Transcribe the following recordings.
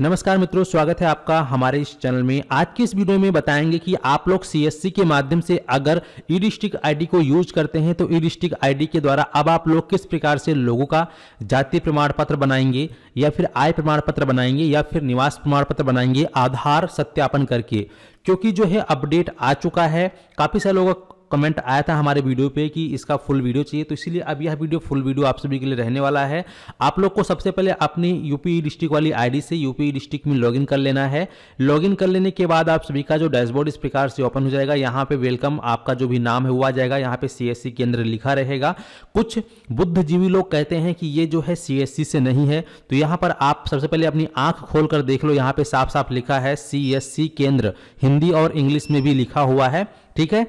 नमस्कार मित्रों स्वागत है आपका हमारे इस चैनल में आज की इस वीडियो में बताएंगे कि आप लोग सी के माध्यम से अगर ई डिस्ट्रिक्ट आई को यूज करते हैं तो ई डिस्ट्रिक्ट आई के द्वारा अब आप लोग किस प्रकार से लोगों का जाति प्रमाण पत्र बनाएंगे या फिर आय प्रमाण पत्र बनाएंगे या फिर निवास प्रमाण पत्र बनाएंगे आधार सत्यापन करके क्योंकि जो है अपडेट आ चुका है काफ़ी सारे लोग कमेंट आया था हमारे वीडियो पे कि इसका फुल वीडियो चाहिए तो इसीलिए अब यह वीडियो फुल वीडियो आप सभी के लिए रहने वाला है आप लोग को सबसे पहले अपनी यूपी डिस्ट्रिक्ट e वाली आईडी से यूपी डिस्ट्रिक्ट e में लॉगिन कर लेना है लॉगिन कर लेने के बाद आप सभी का जो डैशबोर्ड इस प्रकार से ओपन हो जाएगा यहाँ पे वेलकम आपका जो भी नाम है वो आ जाएगा यहाँ पे सी केंद्र लिखा रहेगा कुछ बुद्धिजीवी लोग कहते हैं कि ये जो है सी से नहीं है तो यहाँ पर आप सबसे पहले अपनी आंख खोल कर देख लो यहाँ पे साफ साफ लिखा है सी केंद्र हिंदी और इंग्लिश में भी लिखा हुआ है ठीक है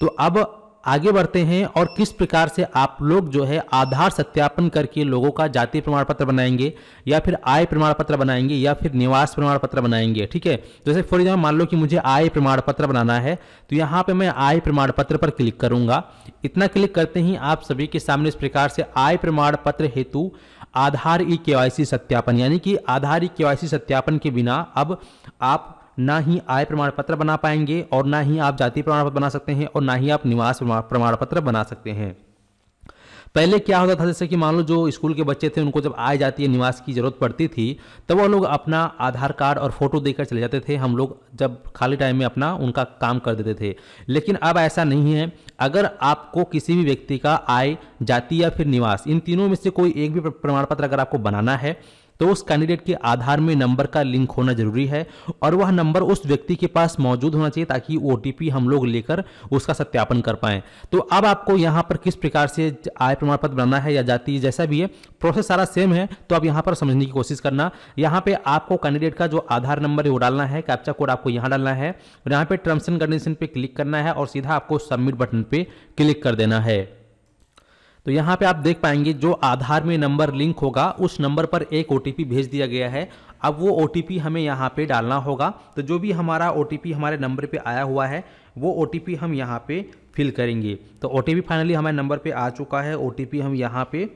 तो अब आगे बढ़ते हैं और किस प्रकार से आप लोग जो है आधार सत्यापन करके लोगों का जाति प्रमाण पत्र बनाएंगे या फिर आय प्रमाण पत्र बनाएंगे या फिर निवास प्रमाण पत्र बनाएंगे ठीक है जैसे फॉर एग्जाम्पल मान लो कि मुझे आय प्रमाण पत्र बनाना है तो यहाँ पे मैं आय प्रमाण पत्र पर क्लिक करूंगा इतना क्लिक करते ही आप सभी के सामने इस प्रकार से आय प्रमाण पत्र हेतु आधार ई के सत्यापन यानी कि आधार ई के सत्यापन के बिना अब आप ना ही आय प्रमाण पत्र बना पाएंगे और ना ही आप जाति प्रमाण पत्र बना सकते हैं और ना ही आप निवास प्रमाण पत्र बना सकते हैं पहले क्या होता था जैसे कि मान लो जो स्कूल के बच्चे थे उनको जब आय जाती है निवास की ज़रूरत पड़ती थी तब वो लोग अपना आधार कार्ड और फोटो देकर चले जाते थे हम लोग जब खाली टाइम में अपना उनका काम कर देते थे लेकिन अब ऐसा नहीं है अगर आपको किसी भी व्यक्ति का आय जाति या फिर निवास इन तीनों में से कोई एक भी प्रमाण पत्र अगर आपको बनाना है तो उस कैंडिडेट के आधार में नंबर का लिंक होना जरूरी है और वह नंबर उस व्यक्ति के पास मौजूद होना चाहिए ताकि ओ हम लोग लेकर उसका सत्यापन कर पाए तो अब आपको यहाँ पर किस प्रकार से आय प्रमाण पत्र बनाना है या जाति जैसा भी है प्रोसेस सारा सेम है तो आप यहां पर समझने की कोशिश करना यहाँ पे आपको कैंडिडेट का जो आधार नंबर है वो डालना है कैप्चा कोड आपको यहाँ डालना है और यहाँ पे टर्म्स एंड कंडीशन पे क्लिक करना है और सीधा आपको सबमिट बटन पर क्लिक कर देना है तो यहाँ पे आप देख पाएंगे जो आधार में नंबर लिंक होगा उस नंबर पर एक ओ भेज दिया गया है अब वो ओ हमें यहाँ पे डालना होगा तो जो भी हमारा ओ हमारे नंबर पर आया हुआ है वो ओ हम यहाँ पे फिल करेंगे तो ओ फाइनली हमारे नंबर पर आ चुका है ओ हम यहाँ पर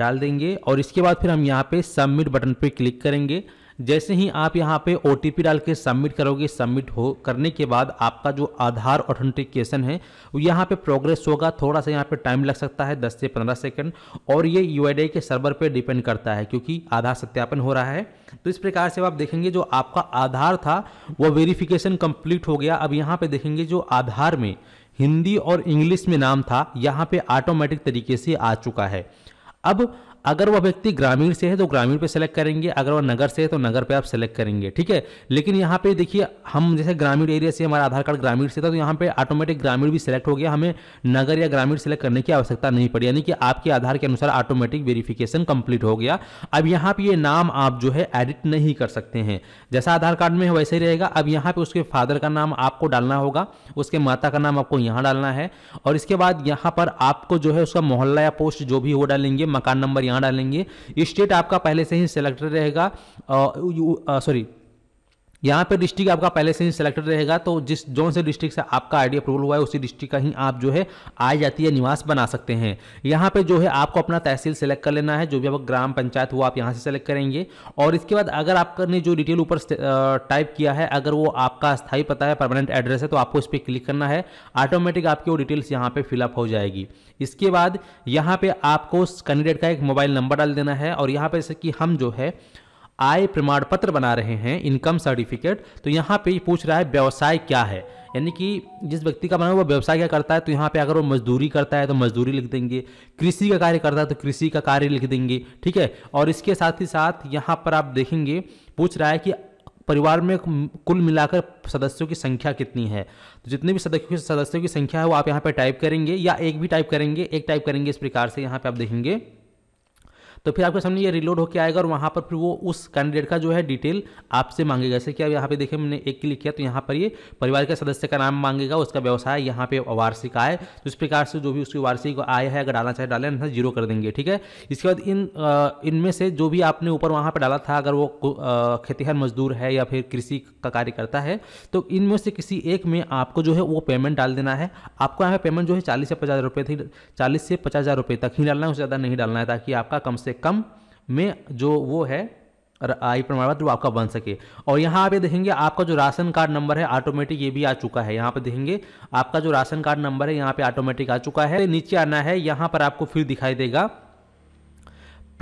डाल देंगे और इसके बाद फिर हम यहाँ पे सबमिट बटन पे क्लिक करेंगे जैसे ही आप यहाँ पे ओ डाल के सबमिट करोगे सबमिट हो करने के बाद आपका जो आधार ऑथेंटिकेशन है यहाँ पे प्रोग्रेस होगा थोड़ा सा यहाँ पे टाइम लग सकता है 10 से 15 सेकंड और ये यू के सर्वर पे डिपेंड करता है क्योंकि आधार सत्यापन हो रहा है तो इस प्रकार से आप देखेंगे जो आपका आधार था वो वेरिफिकेशन कम्प्लीट हो गया अब यहाँ पर देखेंगे जो आधार में हिंदी और इंग्लिश में नाम था यहाँ पर ऑटोमेटिक तरीके से आ चुका है अब अगर वह व्यक्ति ग्रामीण से है तो ग्रामीण पे सेलेक्ट करेंगे अगर वह नगर से है तो नगर पे आप सेलेक्ट करेंगे ठीक है लेकिन यहाँ पे देखिए हम जैसे ग्रामीण एरिया से हमारा आधार कार्ड ग्रामीण से था तो यहाँ पे ऑटोमेटिक ग्रामीण भी सेलेक्ट हो गया हमें नगर या ग्रामीण सेलेक्ट करने की आवश्यकता नहीं पड़ी यानी कि आपके आधार के अनुसार ऑटोमेटिक वेरिफिकेशन कंप्लीट हो गया अब यहाँ पर ये नाम आप जो है एडिट नहीं कर सकते हैं जैसा आधार कार्ड में वैसे ही रहेगा अब यहाँ पर उसके फादर का नाम आपको डालना होगा उसके माता का नाम आपको यहाँ डालना है और इसके बाद यहाँ पर आपको जो है उसका मोहल्ला या पोस्ट जो भी वो डालेंगे मकान नंबर यहाँ डालेंगे स्टेट आपका पहले से ही सिलेक्टेड रहेगा सॉरी यहाँ पर डिस्ट्रिक्ट आपका पहले से ही सिलेक्टेड रहेगा तो जिस जोन से डिस्ट्रिक्ट से आपका आईडी अप्रूवल हुआ है उसी डिस्ट्रिक्ट का ही आप जो है आय जाती है निवास बना सकते हैं यहाँ पे जो है आपको अपना तहसील सेलेक्ट कर लेना है जो भी आपका ग्राम पंचायत हुआ आप यहाँ से सेलेक्ट करेंगे और इसके बाद अगर आपने जो डिटेल ऊपर टाइप किया है अगर वो आपका स्थायी पता है परमानेंट एड्रेस है तो आपको इस पर क्लिक करना है ऑटोमेटिक आपकी वो डिटेल्स यहाँ पर फिलअप हो जाएगी इसके बाद यहाँ पर आपको कैंडिडेट का एक मोबाइल नंबर डाल देना है और यहाँ पर जैसे कि हम जो है आय प्रमाण पत्र बना रहे हैं इनकम सर्टिफिकेट तो यहाँ पे पूछ रहा है व्यवसाय क्या है यानी कि जिस व्यक्ति का बना हुआ व्यवसाय क्या करता है तो यहाँ पे अगर वो मजदूरी करता है तो मजदूरी लिख देंगे कृषि का कार्य करता है तो कृषि का कार्य लिख देंगे ठीक है और इसके साथ ही साथ यहाँ पर आप देखेंगे पूछ रहा है कि परिवार में कुल मिलाकर सदस्यों की संख्या कितनी है तो जितने भी सदस्यों सदस्यों की संख्या है वो आप यहाँ पर टाइप करेंगे या एक भी टाइप करेंगे एक टाइप करेंगे इस प्रकार से यहाँ पर आप देखेंगे तो फिर आपके सामने ये रिलोड होकर आएगा और वहाँ पर फिर वो उस कैंडिडेट का जो है डिटेल आपसे मांगेगा जैसे कि अब यहाँ पे देखिए मैंने एक क्लिक किया तो यहाँ पर ये परिवार के सदस्य का नाम मांगेगा उसका व्यवसाय यहाँ पे वार्षिक आय तो इस प्रकार से जो भी उसकी वार्षिक आय है अगर डालना चाहे डालें ना जीरो कर देंगे ठीक है इसके बाद इन इनमें से जो भी आपने ऊपर वहाँ पर डाला था अगर वो खेतीहर मजदूर है या फिर कृषि का कार्य करता है तो इनमें से किसी एक में आपको जो है वो पेमेंट डाल देना है आपको यहाँ पेमेंट जो है चालीस से पचास रुपये थी चालीस से पचास हज़ार रुपये तक ही डालना है उससे ज़्यादा नहीं डालना है ताकि आपका कम से से कम में जो वो है आई प्रमाण पत्र वो आपका बन सके और यहाँ आप ये देखेंगे आपका जो राशन कार्ड नंबर है ऑटोमेटिक ये भी आ चुका है यहाँ पे देखेंगे आपका जो राशन कार्ड नंबर है यहाँ पे ऑटोमेटिक आ चुका है नीचे आना है यहाँ पर आपको फिर दिखाई देगा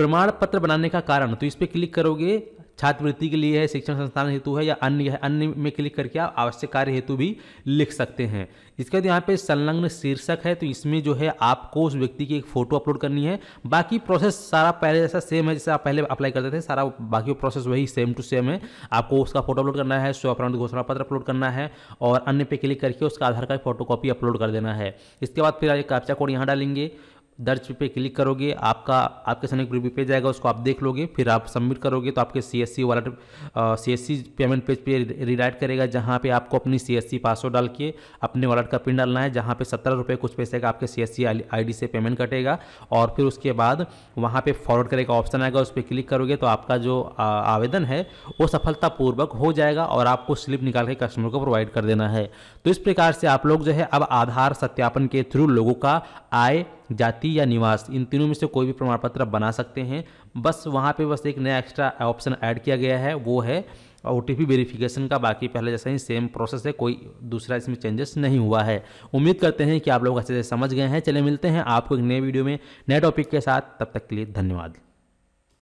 प्रमाण पत्र बनाने का कारण तो इस पर क्लिक करोगे छात्रवृत्ति के लिए है शिक्षण संस्थान हेतु है या अन्य है अन्य में क्लिक करके आप आवश्यक कार्य हेतु भी लिख सकते हैं इसके बाद यहाँ पे संलग्न शीर्षक है तो इसमें जो है आपको उस व्यक्ति की एक फोटो अपलोड करनी है बाकी प्रोसेस सारा पहले जैसा सेम है जैसे आप पहले अप्लाई करते थे सारा बाकी प्रोसेस वही सेम टू सेम है आपको उसका फोटो अपलोड करना है स्व अपराध घोषणा पत्र अपलोड करना है और अन्य पे क्लिक करके उसका आधार कार्ड फोटो अपलोड कर देना है इसके बाद फिर कैप्चा कोड यहाँ डालेंगे दर्ज पे क्लिक करोगे आपका आपके सामने एक रिव्यू पेज आएगा उसको आप देख लोगे फिर आप सबमिट करोगे तो आपके C S C wallet C S C payment page पे रिडाइट करेगा जहाँ पे आपको अपनी सी एस सी पासवर्ड डाल के अपने वॉलेट का पिन डालना है जहाँ पे सत्रह रुपये कुछ पैसे का आपके C S C I D से पेमेंट कटेगा और फिर उसके बाद वहाँ पर फॉरवर्ड करेगा ऑप्शन आएगा उस पर क्लिक करोगे तो आपका जो आवेदन है वो सफलतापूर्वक हो जाएगा और आपको स्लिप निकाल के कस्टमर को प्रोवाइड कर देना है तो इस प्रकार से आप लोग जो है अब आधार सत्यापन के थ्रू लोगों का आय जाति या निवास इन तीनों में से कोई भी प्रमाण पत्र बना सकते हैं बस वहाँ पे बस एक नया एक्स्ट्रा ऑप्शन ऐड किया गया है वो है ओ टी पी वेरीफ़िकेशन का बाकी पहले जैसा ही सेम प्रोसेस है कोई दूसरा इसमें चेंजेस नहीं हुआ है उम्मीद करते हैं कि आप लोग अच्छे से समझ गए हैं चले मिलते हैं आपको एक नए वीडियो में नए टॉपिक के साथ तब तक के लिए धन्यवाद